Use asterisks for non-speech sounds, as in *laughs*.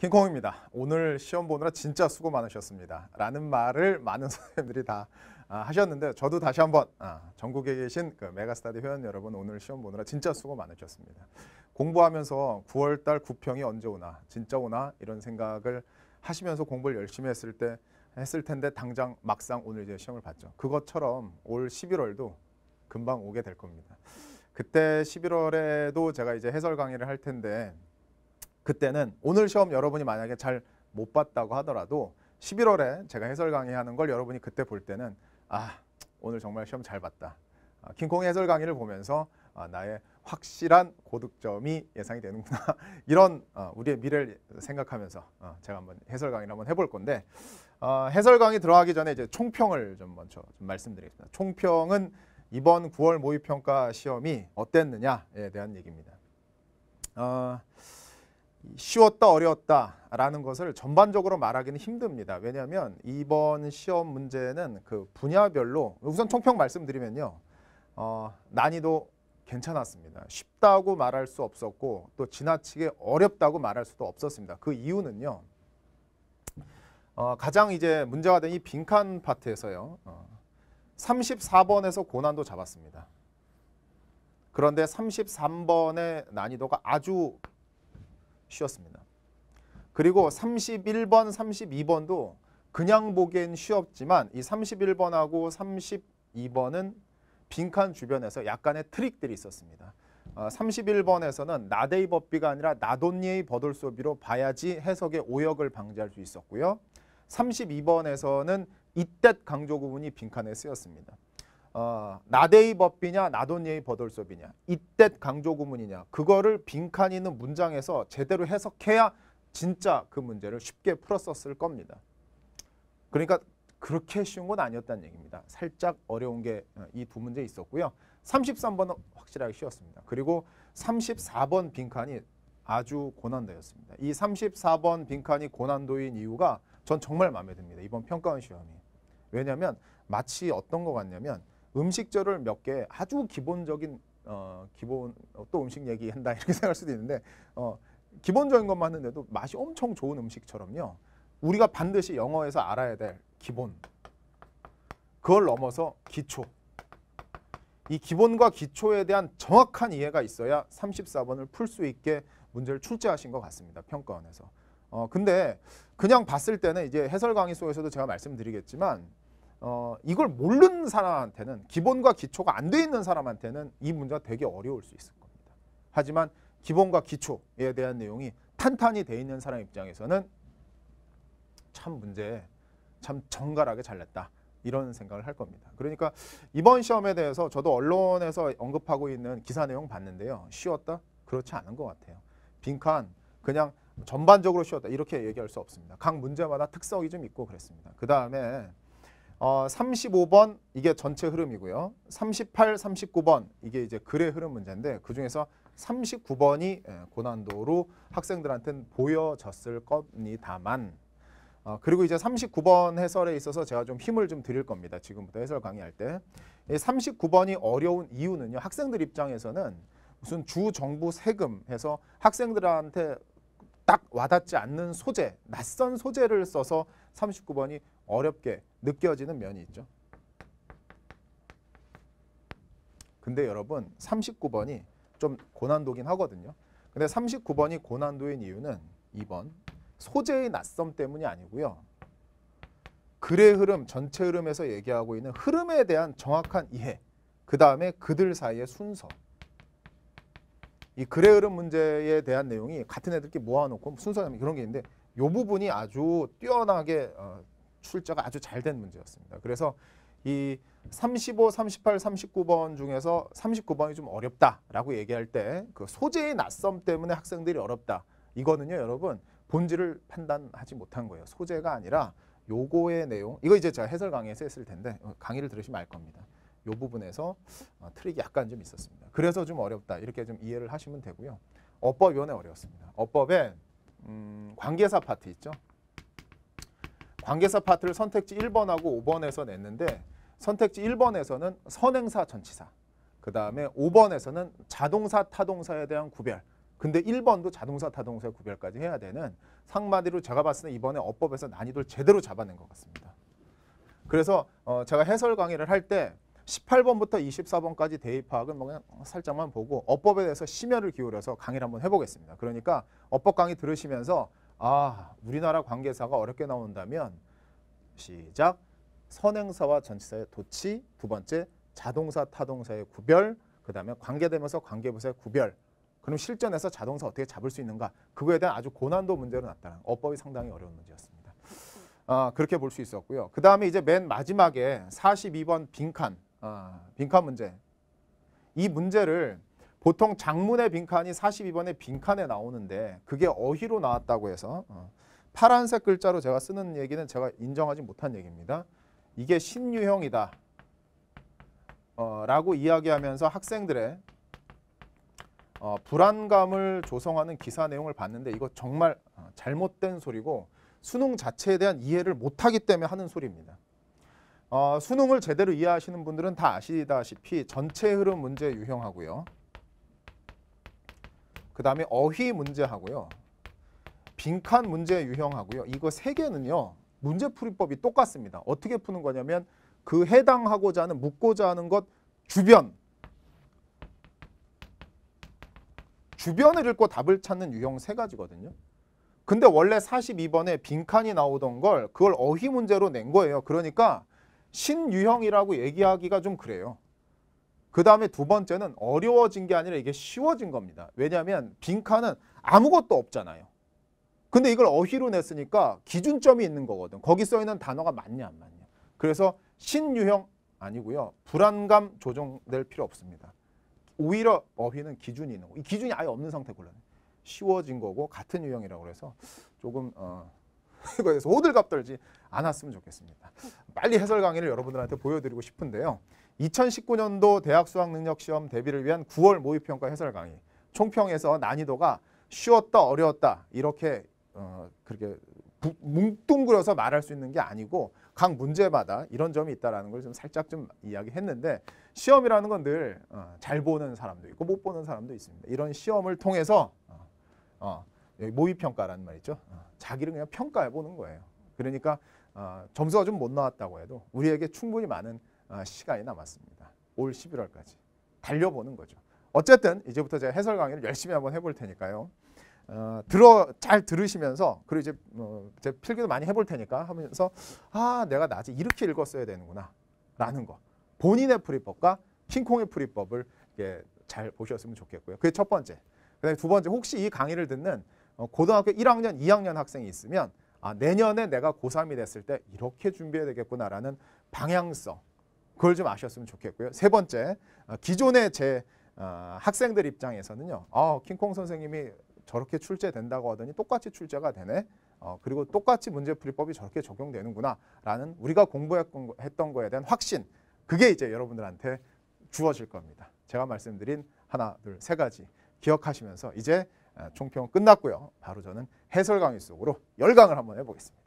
킹콩입니다. 오늘 시험 보느라 진짜 수고 많으셨습니다. 라는 말을 많은 *laughs* 선생님들이 다 아, 하셨는데 저도 다시 한번 아, 전국에 계신 그 메가스타디 회원 여러분 오늘 시험 보느라 진짜 수고 많으셨습니다. 공부하면서 9월달 구평이 언제 오나 진짜 오나 이런 생각을 하시면서 공부를 열심히 했을 때 했을 텐데 당장 막상 오늘 이제 시험을 봤죠. 그것처럼 올 11월도 금방 오게 될 겁니다. 그때 11월에도 제가 이제 해설 강의를 할 텐데 그때는 오늘 시험 여러분이 만약에 잘 못 봤다고 하더라도 11월에 제가 해설 강의하는 걸 여러분이 그때 볼 때는 아 오늘 정말 시험 잘 봤다. 아, 킹콩 해설 강의를 보면서 아, 나의 확실한 고득점이 예상이 되는구나 *laughs* 이런 어, 우리의 미래를 생각하면서 어, 제가 한번 해설 강의를 한번 해볼 건데 어, 해설 강의 들어가기 전에 이제 총평을 좀 먼저 좀 말씀드리겠습니다. 총평은 이번 9월 모의평가 시험이 어땠느냐에 대한 얘기입니다. 어, 쉬웠다 어려웠다라는 것을 전반적으로 말하기는 힘듭니다. 왜냐하면 이번 시험 문제는 그 분야별로 우선 총평 말씀드리면요. 어, 난이도 괜찮았습니다. 쉽다고 말할 수 없었고 또 지나치게 어렵다고 말할 수도 없었습니다. 그 이유는요. 어, 가장 이제 문제가 된 이 빈칸 파트에서요. 어, 34번에서 고난도 잡았습니다. 그런데 33번의 난이도가 아주 쉬었습니다. 그리고 31번, 32번도 그냥 보기엔 쉬웠지만 이 31번하고 32번은 빈칸 주변에서 약간의 트릭들이 있었습니다. 31번에서는 어, 나데이 법비가 아니라 나돈니의 버돌소비로 봐야지 해석의 오역을 방지할 수 있었고요. 32번에서는 이때 강조 구문이 빈칸에 쓰였습니다. 어, 나데이 법비냐 나돈예이 버돌섭이냐 이때 강조구문이냐 그거를 빈칸 있는 문장에서 제대로 해석해야 진짜 그 문제를 쉽게 풀었었을 겁니다. 그러니까 그렇게 쉬운 건 아니었다는 얘기입니다. 살짝 어려운 게 이두 어, 문제 있었고요. 33번은 확실하게 쉬웠습니다. 그리고 34번 빈칸이 아주 고난도였습니다. 이 34번 빈칸이 고난도인 이유가 전 정말 마음에 듭니다. 이번 평가원 시험이. 왜냐하면 마치 어떤 것 같냐면 음식절을 몇개 아주 기본적인 어, 기본 어, 또 음식 얘기한다 *laughs* 이렇게 생각할 수도 있는데 어, 기본적인 것만 하는데도 맛이 엄청 좋은 음식처럼요. 우리가 반드시 영어에서 알아야 될 기본 그걸 넘어서 기초 이 기본과 기초에 대한 정확한 이해가 있어야 34번을 풀 수 있게 문제를 출제하신 것 같습니다. 평가원에서. 어, 근데 그냥 봤을 때는 이제 해설 강의 속에서도 제가 말씀드리겠지만 어, 이걸 모르는 사람한테는 기본과 기초가 안 돼 있는 사람한테는 이 문제가 되게 어려울 수 있을 겁니다. 하지만 기본과 기초에 대한 내용이 탄탄히 돼 있는 사람 입장에서는 참 문제 참 정갈하게 잘 냈다. 이런 생각을 할 겁니다. 그러니까 이번 시험에 대해서 저도 언론에서 언급하고 있는 기사 내용 봤는데요. 쉬웠다? 그렇지 않은 것 같아요. 빈칸 그냥 전반적으로 쉬웠다 이렇게 얘기할 수 없습니다. 각 문제마다 특성이 좀 있고 그랬습니다. 그 다음에 어, 35번 이게 전체 흐름이고요. 38, 39번 이게 이제 글의 흐름 문제인데 그중에서 39번이 예, 고난도로 학생들한테는 보여졌을 겁니다만 어, 그리고 이제 39번 해설에 있어서 제가 좀 힘을 좀 드릴 겁니다. 지금부터 해설 강의할 때. 39번이 어려운 이유는요. 학생들 입장에서는 무슨 주 정부 세금 해서 학생들한테 딱 와닿지 않는 소재, 낯선 소재를 써서 39번이 어렵게 느껴지는 면이 있죠. 근데 여러분 39번이 좀 고난도긴 하거든요. 근데 39번이 고난도인 이유는 2번 소재의 낯섦 때문이 아니고요. 글의 흐름, 전체 흐름에서 얘기하고 있는 흐름에 대한 정확한 이해 그 다음에 그들 사이의 순서 이 글의 흐름 문제에 대한 내용이 같은 애들끼리 모아놓고 순서 그런 게 있는데 이 부분이 아주 뛰어나게 어, 출제가 아주 잘 된 문제였습니다. 그래서 이 35, 38, 39번 중에서 39번이 좀 어렵다라고 얘기할 때 그 소재의 낯섦 때문에 학생들이 어렵다. 이거는요, 여러분 본질을 판단하지 못한 거예요. 소재가 아니라 요거의 내용, 이거 이제 제가 해설 강의에서 했을 텐데 어, 강의를 들으시면 알 겁니다. 요 부분에서 어, 트릭이 약간 좀 있었습니다. 그래서 좀 어렵다 이렇게 좀 이해를 하시면 되고요. 어법위원회 어려웠습니다. 어법에 음, 관계사 파트 있죠. 관계사 파트를 선택지 1번하고 5번에서 냈는데 선택지 1번에서는 선행사 전치사 그 다음에 5번에서는 자동사 타동사에 대한 구별 근데 1번도 자동사 타동사의 구별까지 해야 되는 상마디로 제가 봤을 때 이번에 어법에서 난이도를 제대로 잡아낸 것 같습니다. 그래서 어 제가 해설 강의를 할 때 18번부터 24번까지 대입 파악은 뭐 그냥 살짝만 보고 어법에 대해서 심혈을 기울여서 강의를 한번 해보겠습니다. 그러니까 어법 강의 들으시면서 아 우리나라 관계사가 어렵게 나온다면 시작 선행사와 전치사의 도치 두 번째 자동사 타동사의 구별 그 다음에 관계되면서 관계부사의 구별 그럼 실전에서 자동사 어떻게 잡을 수 있는가 그거에 대한 아주 고난도 문제로 났다는 어법이 상당히 어려운 문제였습니다. 아, 그렇게 볼 수 있었고요. 그 다음에 이제 맨 마지막에 42번 빈칸 아, 빈칸 문제 이 문제를 보통 장문의 빈칸이 42번의 빈칸에 나오는데 그게 어휘로 나왔다고 해서 어, 파란색 글자로 제가 쓰는 얘기는 제가 인정하지 못한 얘기입니다. 이게 신유형이다 어, 라고 이야기하면서 학생들의 어, 불안감을 조성하는 기사 내용을 봤는데 이거 정말 어, 잘못된 소리고 수능 자체에 대한 이해를 못하기 때문에 하는 소리입니다. 어, 수능을 제대로 이해하시는 분들은 다 아시다시피 전체 흐름 문제 유형하고요. 그 다음에 어휘 문제하고요. 빈칸 문제 유형하고요. 이거 세 개는요. 문제풀이법이 똑같습니다. 어떻게 푸는 거냐면 그 해당하고자 하는 묻고자 하는 것 주변 주변을 읽고 답을 찾는 유형 세 가지거든요. 근데 원래 42번에 빈칸이 나오던 걸 그걸 어휘 문제로 낸 거예요. 그러니까 신유형이라고 얘기하기가 좀 그래요. 그 다음에 두 번째는 어려워진 게 아니라 이게 쉬워진 겁니다. 왜냐하면 빈칸은 아무것도 없잖아요. 근데 이걸 어휘로 냈으니까 기준점이 있는 거거든. 거기 써있는 단어가 맞냐 안 맞냐. 그래서 신유형 아니고요. 불안감 조정될 필요 없습니다. 오히려 어휘는 기준이 있는 거이 기준이 아예 없는 상태 곤란해. 쉬워진 거고 같은 유형이라고 그래서 조금 어, *laughs* 이서 호들갑 떨지 않았으면 좋겠습니다. 빨리 해설 강의를 여러분들한테 보여드리고 싶은데요. 2019년도 대학 수학능력시험 대비를 위한 9월 모의평가 해설 강의 총평에서 난이도가 쉬웠다 어려웠다 이렇게 어, 그렇게 부, 뭉뚱그려서 말할 수 있는 게 아니고 각 문제마다 이런 점이 있다라는 걸 좀 살짝 좀 이야기했는데 시험이라는 건 늘잘 어, 보는 사람도 있고 못 보는 사람도 있습니다. 이런 시험을 통해서 어, 어, 예, 모의평가라는 말이죠 어, 자기를 그냥 평가해 보는 거예요. 그러니까 어, 점수가 좀 못 나왔다고 해도 우리에게 충분히 많은 아, 시간이 남았습니다. 올 11월까지 달려보는 거죠. 어쨌든 이제부터 제가 해설 강의를 열심히 한번 해볼 테니까요. 어, 들어 잘 들으시면서 그리고 이제 어, 제 필기도 많이 해볼 테니까 하면서 아 내가 낮에 이렇게 읽었어야 되는구나라는 거 본인의 풀이법과 킹콩의 풀이법을 예, 잘 보셨으면 좋겠고요. 그게 첫 번째. 그다음에 두 번째 혹시 이 강의를 듣는 어, 고등학교 1학년, 2학년 학생이 있으면 아 내년에 내가 고3이 됐을 때 이렇게 준비해야 되겠구나라는 방향성 그걸 좀 아셨으면 좋겠고요. 세 번째, 어, 기존의 제 어, 학생들 입장에서는요. 아, 킹콩 선생님이 저렇게 출제된다고 하더니 똑같이 출제가 되네. 어, 그리고 똑같이 문제풀이법이 저렇게 적용되는구나라는 우리가 공부했던 거에 대한 확신 그게 이제 여러분들한테 주어질 겁니다. 제가 말씀드린 하나, 둘, 세 가지 기억하시면서 이제 어, 총평 끝났고요. 바로 저는 해설 강의 속으로 열강을 한번 해보겠습니다.